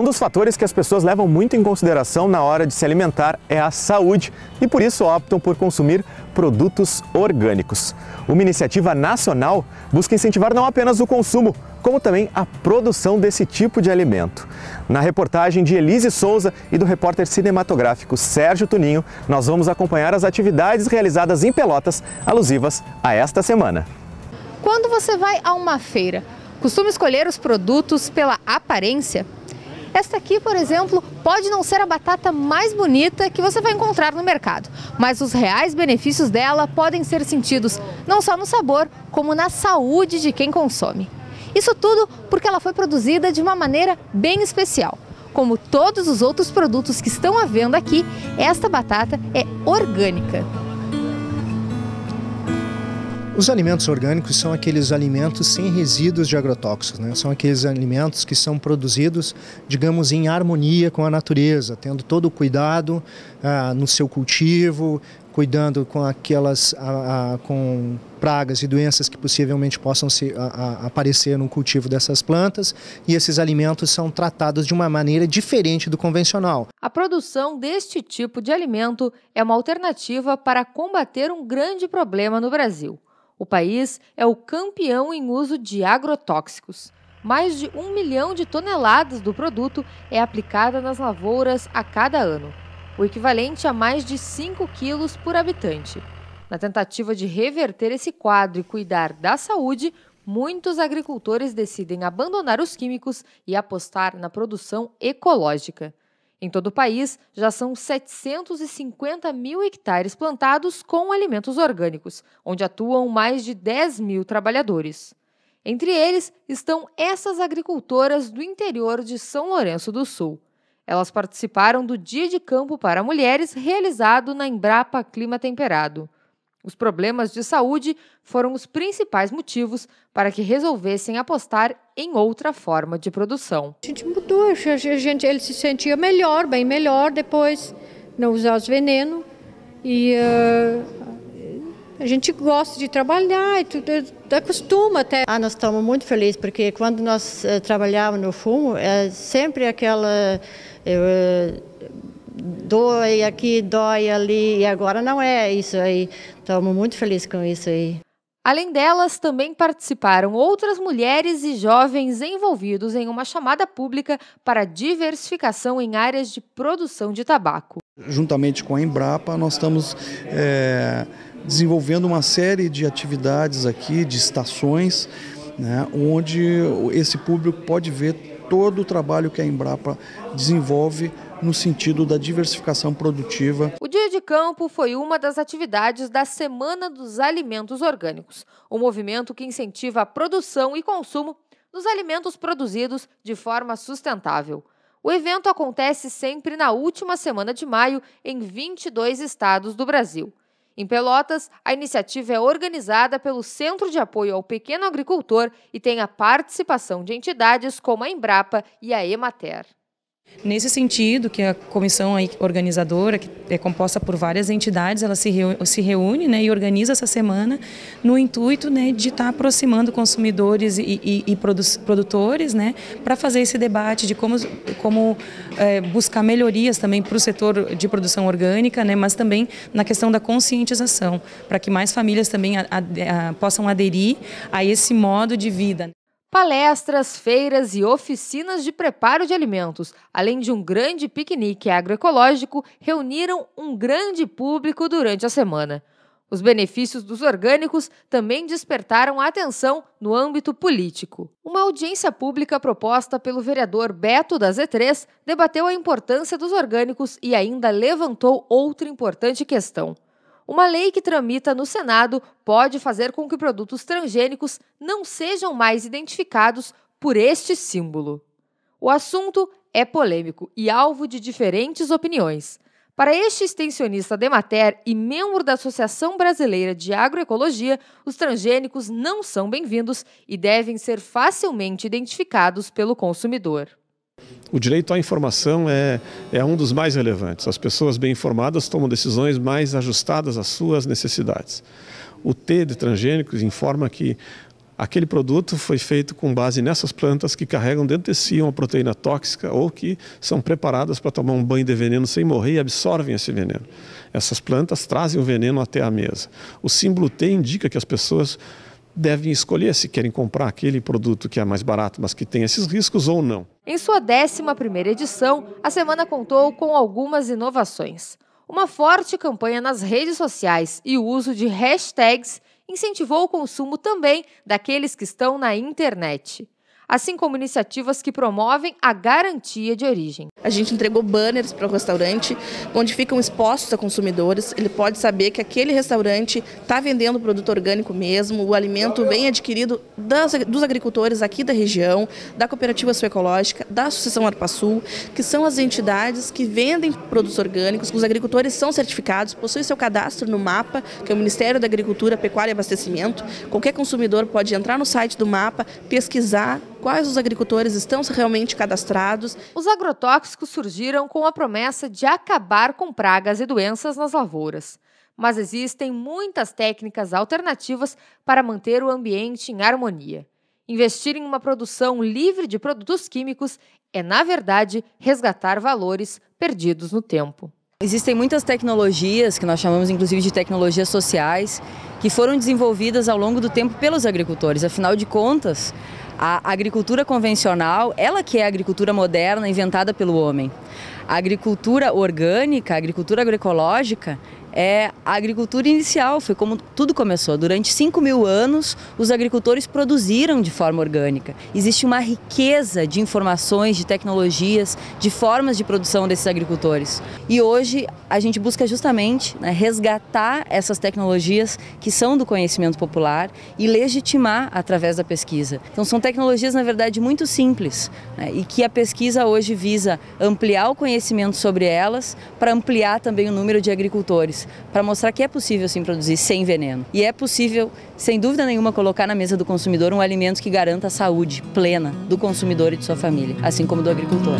Um dos fatores que as pessoas levam muito em consideração na hora de se alimentar é a saúde e por isso optam por consumir produtos orgânicos. Uma iniciativa nacional busca incentivar não apenas o consumo, como também a produção desse tipo de alimento. Na reportagem de Elise Souza e do repórter cinematográfico Sérgio Tuninho, nós vamos acompanhar as atividades realizadas em Pelotas alusivas a esta semana. Quando você vai a uma feira, costuma escolher os produtos pela aparência? Esta aqui, por exemplo, pode não ser a batata mais bonita que você vai encontrar no mercado, mas os reais benefícios dela podem ser sentidos não só no sabor, como na saúde de quem consome. Isso tudo porque ela foi produzida de uma maneira bem especial. Como todos os outros produtos que estão à venda aqui, esta batata é orgânica. Os alimentos orgânicos são aqueles alimentos sem resíduos de agrotóxicos, né? são aqueles alimentos que são produzidos, digamos, em harmonia com a natureza, tendo todo o cuidado ah, no seu cultivo, cuidando com aquelas com pragas e doenças que possivelmente possam se, aparecer no cultivo dessas plantas e esses alimentos são tratados de uma maneira diferente do convencional. A produção deste tipo de alimento é uma alternativa para combater um grande problema no Brasil o país é o campeão em uso de agrotóxicos. Mais de um milhão de toneladas do produto é aplicada nas lavouras a cada ano, o equivalente a mais de 5 quilos por habitante. Na tentativa de reverter esse quadro e cuidar da saúde, muitos agricultores decidem abandonar os químicos e apostar na produção ecológica. Em todo o país, já são 750 mil hectares plantados com alimentos orgânicos, onde atuam mais de 10 mil trabalhadores. Entre eles estão essas agricultoras do interior de São Lourenço do Sul. Elas participaram do Dia de Campo para Mulheres realizado na Embrapa Clima Temperado. Os problemas de saúde foram os principais motivos para que resolvessem apostar em outra forma de produção. A gente mudou, a gente, ele se sentia melhor, bem melhor depois, não usar os venenos. E uh, a gente gosta de trabalhar, e tudo, acostuma até. Ah, nós estamos muito felizes, porque quando nós uh, eh, trabalhávamos no fumo, é sempre aquela. Uh, dói aqui, dói ali, e agora não é isso aí. Estamos muito felizes com isso aí. Além delas, também participaram outras mulheres e jovens envolvidos em uma chamada pública para diversificação em áreas de produção de tabaco. Juntamente com a Embrapa, nós estamos é, desenvolvendo uma série de atividades aqui, de estações, né, onde esse público pode ver todo o trabalho que a Embrapa desenvolve no sentido da diversificação produtiva. O Dia de Campo foi uma das atividades da Semana dos Alimentos Orgânicos, um movimento que incentiva a produção e consumo dos alimentos produzidos de forma sustentável. O evento acontece sempre na última semana de maio em 22 estados do Brasil. Em Pelotas, a iniciativa é organizada pelo Centro de Apoio ao Pequeno Agricultor e tem a participação de entidades como a Embrapa e a Emater. Nesse sentido, que a comissão organizadora, que é composta por várias entidades, ela se reúne, se reúne né, e organiza essa semana no intuito né, de estar tá aproximando consumidores e, e, e produtores né, para fazer esse debate de como, como é, buscar melhorias também para o setor de produção orgânica, né, mas também na questão da conscientização, para que mais famílias também a, a, a, possam aderir a esse modo de vida. Palestras, feiras e oficinas de preparo de alimentos, além de um grande piquenique agroecológico, reuniram um grande público durante a semana. Os benefícios dos orgânicos também despertaram atenção no âmbito político. Uma audiência pública proposta pelo vereador Beto da Z3 debateu a importância dos orgânicos e ainda levantou outra importante questão uma lei que tramita no Senado pode fazer com que produtos transgênicos não sejam mais identificados por este símbolo. O assunto é polêmico e alvo de diferentes opiniões. Para este extensionista Demater e membro da Associação Brasileira de Agroecologia, os transgênicos não são bem-vindos e devem ser facilmente identificados pelo consumidor o direito à informação é, é um dos mais relevantes. As pessoas bem informadas tomam decisões mais ajustadas às suas necessidades. O T de transgênicos informa que aquele produto foi feito com base nessas plantas que carregam dentro de si uma proteína tóxica ou que são preparadas para tomar um banho de veneno sem morrer e absorvem esse veneno. Essas plantas trazem o veneno até a mesa. O símbolo T indica que as pessoas devem escolher se querem comprar aquele produto que é mais barato, mas que tem esses riscos ou não. Em sua 11ª edição, a semana contou com algumas inovações. Uma forte campanha nas redes sociais e o uso de hashtags incentivou o consumo também daqueles que estão na internet assim como iniciativas que promovem a garantia de origem. A gente entregou banners para o restaurante, onde ficam expostos a consumidores. Ele pode saber que aquele restaurante está vendendo produto orgânico mesmo, o alimento bem adquirido das, dos agricultores aqui da região, da Cooperativa Suecológica, da Associação Arpasul, que são as entidades que vendem produtos orgânicos, os agricultores são certificados, possuem seu cadastro no MAPA, que é o Ministério da Agricultura, Pecuária e Abastecimento. Qualquer consumidor pode entrar no site do MAPA, pesquisar quais os agricultores estão realmente cadastrados. Os agrotóxicos surgiram com a promessa de acabar com pragas e doenças nas lavouras. Mas existem muitas técnicas alternativas para manter o ambiente em harmonia. Investir em uma produção livre de produtos químicos é, na verdade, resgatar valores perdidos no tempo. Existem muitas tecnologias, que nós chamamos inclusive de tecnologias sociais, que foram desenvolvidas ao longo do tempo pelos agricultores. Afinal de contas, a agricultura convencional, ela que é a agricultura moderna inventada pelo homem. A agricultura orgânica, a agricultura agroecológica, é a agricultura inicial, foi como tudo começou. Durante 5 mil anos, os agricultores produziram de forma orgânica. Existe uma riqueza de informações, de tecnologias, de formas de produção desses agricultores. E hoje a gente busca justamente né, resgatar essas tecnologias que são do conhecimento popular e legitimar através da pesquisa. Então são tecnologias, na verdade, muito simples né, e que a pesquisa hoje visa ampliar o conhecimento sobre elas para ampliar também o número de agricultores para mostrar que é possível sim produzir sem veneno. E é possível, sem dúvida nenhuma, colocar na mesa do consumidor um alimento que garanta a saúde plena do consumidor e de sua família, assim como do agricultor.